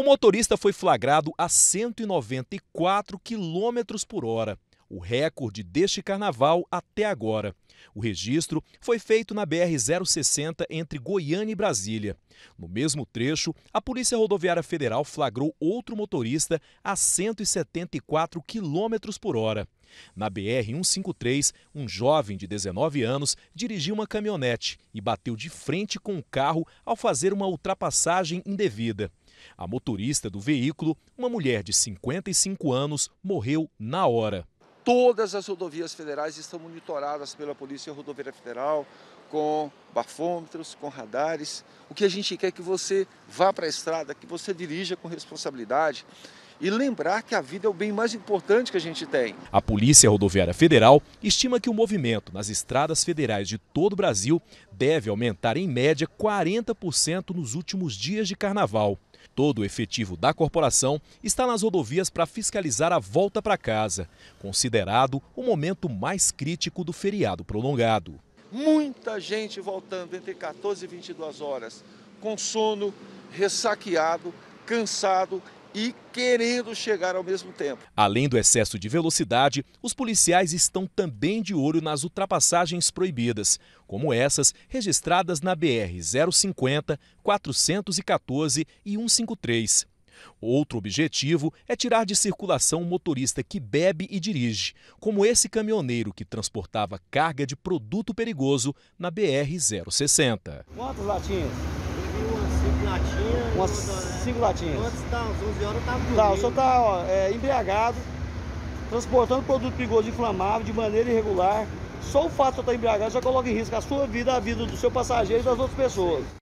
O motorista foi flagrado a 194 km por hora o recorde deste carnaval até agora. O registro foi feito na BR-060 entre Goiânia e Brasília. No mesmo trecho, a Polícia Rodoviária Federal flagrou outro motorista a 174 km por hora. Na BR-153, um jovem de 19 anos dirigiu uma caminhonete e bateu de frente com um carro ao fazer uma ultrapassagem indevida. A motorista do veículo, uma mulher de 55 anos, morreu na hora. Todas as rodovias federais estão monitoradas pela Polícia Rodoviária Federal com bafômetros, com radares. O que a gente quer é que você vá para a estrada, que você dirija com responsabilidade e lembrar que a vida é o bem mais importante que a gente tem. A Polícia Rodoviária Federal estima que o movimento nas estradas federais de todo o Brasil deve aumentar em média 40% nos últimos dias de carnaval. Todo o efetivo da corporação está nas rodovias para fiscalizar a volta para casa, considerado o momento mais crítico do feriado prolongado. Muita gente voltando entre 14 e 22 horas, com sono, ressaqueado, cansado e querendo chegar ao mesmo tempo. Além do excesso de velocidade, os policiais estão também de olho nas ultrapassagens proibidas, como essas registradas na BR 050, 414 e 153. Outro objetivo é tirar de circulação o motorista que bebe e dirige, como esse caminhoneiro que transportava carga de produto perigoso na BR 060. Quantas latinhas? Umas 5 latinhas. Antes tá, às 11 horas eu tá tava tá, dormindo. Tá, o senhor tá ó, é, embriagado, transportando produto perigoso inflamável de maneira irregular. Só o fato de eu estar embriagado já coloca em risco a sua vida, a vida do seu passageiro e das outras pessoas.